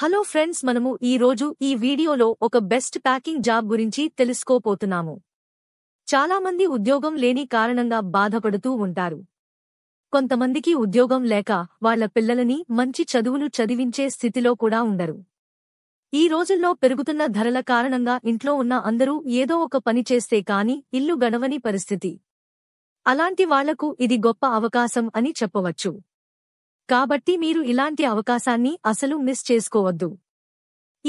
hello friends మనము ఈ రోజు ఈ వీడియోలో ఒక బెస్ట్ ప్యాకింగ్ జాబ్ గురించి తెలుసుకోపోతున్నాము చాలామంది ఉద్యోగం లేని కారణంగా బాధపడుతూ ఉంటారు కొంతమందికి ఉద్యోగం లేక వాళ్ల పిల్లలని మంచి చదువులు చదివించే స్థితిలో కూడా ఉండరు ఈ రోజుల్లో పెరుగుతున్న ధరల కారణంగా ఇంట్లో ఉన్న అందరూ ఏదో ఒక పని చేస్తే కాని ఇల్లు గడవని పరిస్థితి అలాంటి వాళ్లకు ఇది గొప్ప అవకాశం అని చెప్పవచ్చు కాబట్టి మీరు ఇలాంటి అవకాశాన్ని అసలు మిస్ చేసుకోవద్దు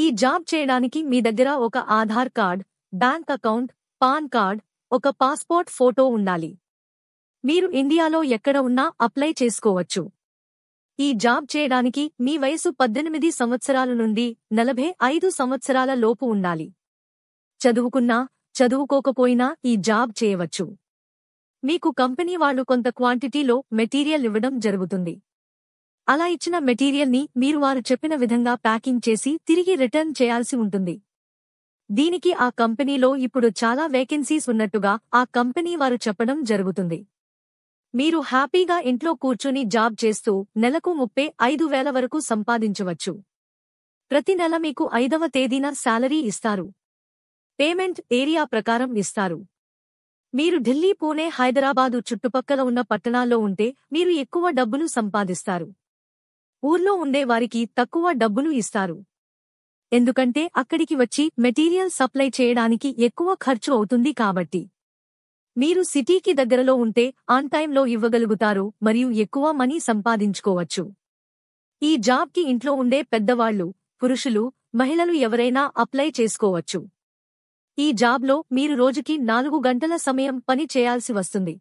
ఈ జాబ్ చేయడానికి మీ దగ్గర ఒక Aadhaar card bank account PAN card ఒక పాస్పోర్ట్ ఫోటో ఉండాలి మీరు ఇండియాలో ఎక్కడ ఉన్నా అప్లై చేసుకోవచ్చు ఈ జాబ్ చేయడానికి మీ వయసు పద్దెనిమిది సంవత్సరాల నుండి నలభై ఐదు సంవత్సరాల లోపు ఉండాలి చదువుకున్నా చదువుకోకపోయినా ఈ జాబ్ చేయవచ్చు మీకు కంపెనీ వాళ్లు కొంత క్వాంటిటీలో మెటీరియల్ ఇవ్వడం జరుగుతుంది అలా ఇచ్చిన మెటీరియల్ ని మీరు వారు చెప్పిన విధంగా ప్యాకింగ్ చేసి తిరిగి రిటర్న్ చేయాల్సి ఉంటుంది దీనికి ఆ కంపెనీలో ఇప్పుడు చాలా వేకెన్సీస్ ఉన్నట్టుగా ఆ కంపెనీ వారు చెప్పడం జరుగుతుంది మీరు హ్యాపీగా ఇంట్లో కూర్చుని జాబ్ చేస్తూ నెలకు ముప్పై ఐదు వేల వరకు సంపాదించవచ్చు ప్రతి నెల మీకు ఐదవ తేదీన శాలరీ ఇస్తారు పేమెంట్ ఏరియా ప్రకారం ఇస్తారు మీరు ఢిల్లీ పూణే హైదరాబాదు చుట్టుపక్కల ఉన్న పట్టణాల్లో ఉంటే మీరు ఎక్కువ డబ్బులు సంపాదిస్తారు ఊర్లో ఉండేవారికి తక్కువ డబ్బులు ఇస్తారు ఎందుకంటే అక్కడికి వచ్చి మెటీరియల్ సప్లై చేయడానికి ఎక్కువ ఖర్చు అవుతుంది కాబట్టి మీరు సిటీకి దగ్గరలో ఉంటే ఆన్ టైంలో ఇవ్వగలుగుతారు మరియు ఎక్కువ మనీ సంపాదించుకోవచ్చు ఈ జాబ్కి ఇంట్లో ఉండే పెద్దవాళ్లు పురుషులు మహిళలు ఎవరైనా అప్లై చేసుకోవచ్చు ఈ జాబ్లో మీరు రోజుకి నాలుగు గంటల సమయం పని చేయాల్సి వస్తుంది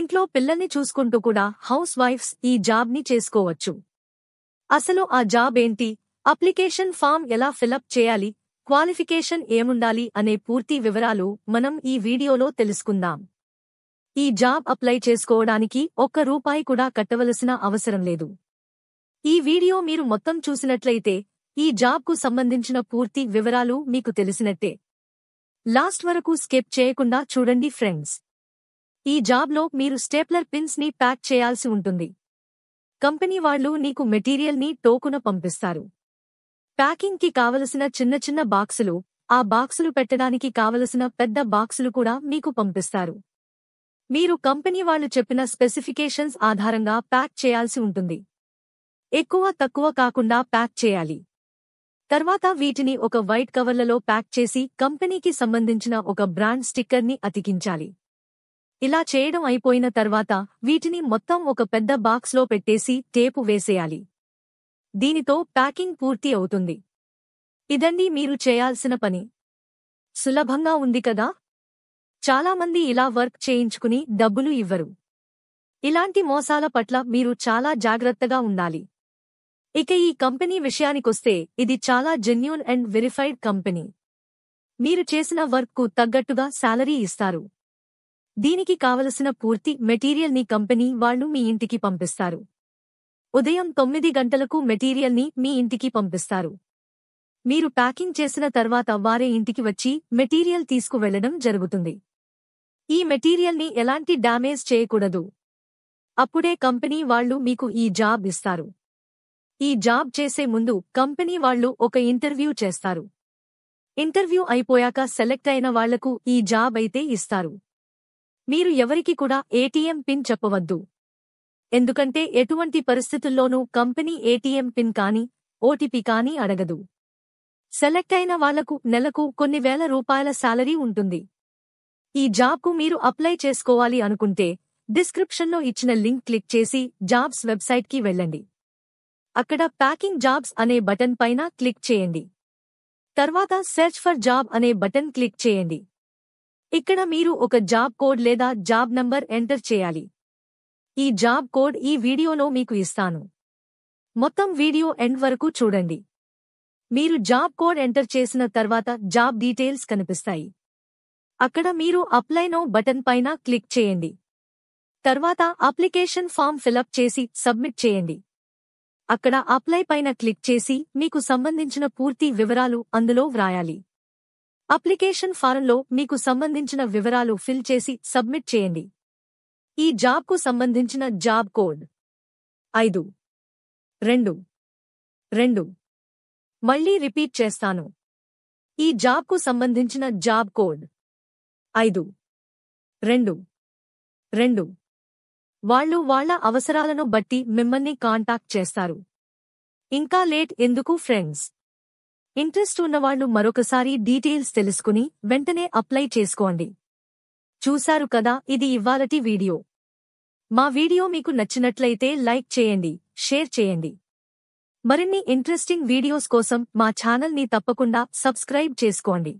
ఇంట్లో పిల్లల్ని చూసుకుంటూ కూడా హౌస్ వైఫ్స్ ఈ జాబ్ని చేసుకోవచ్చు అసలు ఆ జాబ్ ఏంటి అప్లికేషన్ ఫామ్ ఎలా ఫిలప్ చేయాలి క్వాలిఫికేషన్ ఏముండాలి అనే పూర్తి వివరాలు మనం ఈ వీడియోలో తెలుసుకుందాం ఈ జాబ్ అప్లై చేసుకోవడానికి ఒక్క రూపాయి కూడా కట్టవలసిన అవసరం లేదు ఈ వీడియో మీరు మొత్తం చూసినట్లయితే ఈ జాబ్కు సంబంధించిన పూర్తి వివరాలు మీకు తెలిసినట్టే లాస్ట్ వరకు స్కిప్ చేయకుండా చూడండి ఫ్రెండ్స్ ఈ జాబ్లో మీరు స్టేప్లర్ పిన్స్ ని ప్యాక్ చేయాల్సి ఉంటుంది కంపెనీ వాళ్ళు నీకు మెటీరియల్ని టోకున పంపిస్తారు ప్యాకింగ్కి కావలసిన చిన్న చిన్న బాక్సులు ఆ బాక్సులు పెట్టడానికి కావలసిన పెద్ద బాక్సులు కూడా మీకు పంపిస్తారు మీరు కంపెనీ వాళ్ళు చెప్పిన స్పెసిఫికేషన్స్ ఆధారంగా ప్యాక్ చేయాల్సి ఉంటుంది ఎక్కువ తక్కువ కాకుండా ప్యాక్ చేయాలి తర్వాత వీటిని ఒక వైట్ కవర్లలో ప్యాక్ చేసి కంపెనీకి సంబంధించిన ఒక బ్రాండ్ స్టిక్కర్ని అతికించాలి ఇలా చేయడం అయిపోయిన తర్వాత వీటిని మొత్తం ఒక పెద్ద బాక్స్లో పెట్టేసి టేపు వేసేయాలి దీనితో ప్యాకింగ్ పూర్తి అవుతుంది ఇదండి మీరు చేయాల్సిన పని సులభంగా ఉంది కదా చాలామంది ఇలా వర్క్ చేయించుకుని డబ్బులు ఇవ్వరు ఇలాంటి మోసాల పట్ల మీరు చాలా జాగ్రత్తగా ఉండాలి ఇక ఈ కంపెనీ విషయానికొస్తే ఇది చాలా జెన్యున్ అండ్ వెరిఫైడ్ కంపెనీ మీరు చేసిన వర్క్కు తగ్గట్టుగా శాలరీ ఇస్తారు దీనికి కావలసిన పూర్తి మెటీరియల్ ని కంపెనీ వాళ్ళు మీ ఇంటికి పంపిస్తారు ఉదయం తొమ్మిది గంటలకు మెటీరియల్ ని మీ ఇంటికి పంపిస్తారు మీరు ప్యాకింగ్ చేసిన తర్వాత వారే ఇంటికి వచ్చి మెటీరియల్ తీసుకువెళ్లడం జరుగుతుంది ఈ మెటీరియల్ ని ఎలాంటి డామేజ్ చేయకూడదు అప్పుడే కంపెనీ వాళ్లు మీకు ఈ జాబ్ ఇస్తారు ఈ జాబ్ చేసే ముందు కంపెనీ వాళ్లు ఒక ఇంటర్వ్యూ చేస్తారు ఇంటర్వ్యూ అయిపోయాక సెలెక్ట్ అయిన వాళ్లకు ఈ జాబ్ అయితే ఇస్తారు మీరు ఎవరికి కూడా ఏటీఎం పిన్ చెప్పవద్దు ఎందుకంటే ఎటువంటి పరిస్థితుల్లోనూ కంపెనీ ఏటీఎం పిన్ కానీ ఓటీపీ కానీ అడగదు సెలెక్ట్ అయిన వాళ్లకు నెలకు కొన్ని వేల రూపాయల శాలరీ ఉంటుంది ఈ జాబ్కు మీరు అప్లై చేసుకోవాలి అనుకుంటే డిస్క్రిప్షన్లో ఇచ్చిన లింక్ క్లిక్ చేసి జాబ్స్ వెబ్సైట్కి వెళ్ళండి అక్కడ ప్యాకింగ్ జాబ్స్ అనే బటన్ పైన క్లిక్ చేయండి తర్వాత సెర్చ్ ఫర్ జాబ్ అనే బటన్ క్లిక్ చేయండి ఇక్కడ మీరు ఒక జాబ్ కోడ్ లేదా జాబ్ నంబర్ ఎంటర్ చేయాలి ఈ జాబ్ కోడ్ ఈ వీడియోలో మీకు ఇస్తాను మొత్తం వీడియో ఎండ్ వరకు చూడండి మీరు జాబ్ కోడ్ ఎంటర్ చేసిన తర్వాత జాబ్ డీటెయిల్స్ కనిపిస్తాయి అక్కడ మీరు అప్లైనో బటన్ పైన క్లిక్ చేయండి తర్వాత అప్లికేషన్ ఫామ్ ఫిలప్ చేసి సబ్మిట్ చేయండి అక్కడ అప్లై పైన క్లిక్ చేసి మీకు సంబంధించిన పూర్తి వివరాలు అందులో వ్రాయాలి అప్లికేషన్ ఫారంలో మీకు సంబంధించిన వివరాలు ఫిల్ చేసి సబ్మిట్ చేయండి ఈ జాబ్కు సంబంధించిన జాబ్ కోడ్ ఐదు రెండు రెండు మళ్లీ రిపీట్ చేస్తాను ఈ జాబ్కు సంబంధించిన జాబ్ కోడ్ ఐదు రెండు రెండు వాళ్ళు వాళ్ల అవసరాలను బట్టి మిమ్మల్ని కాంటాక్ట్ చేస్తారు ఇంకా లేట్ ఎందుకు ఫ్రెండ్స్ ఇంట్రెస్ట్ ఉన్నవాళ్లు మరొకసారి డీటెయిల్స్ తెలుసుకుని వెంటనే అప్లై చేసుకోండి చూశారు కదా ఇది ఇవ్వాలటి వీడియో మా వీడియో మీకు నచ్చినట్లయితే లైక్ చేయండి షేర్ చేయండి మరిన్ని ఇంట్రెస్టింగ్ వీడియోస్ కోసం మా ఛానల్ని తప్పకుండా సబ్స్క్రైబ్ చేసుకోండి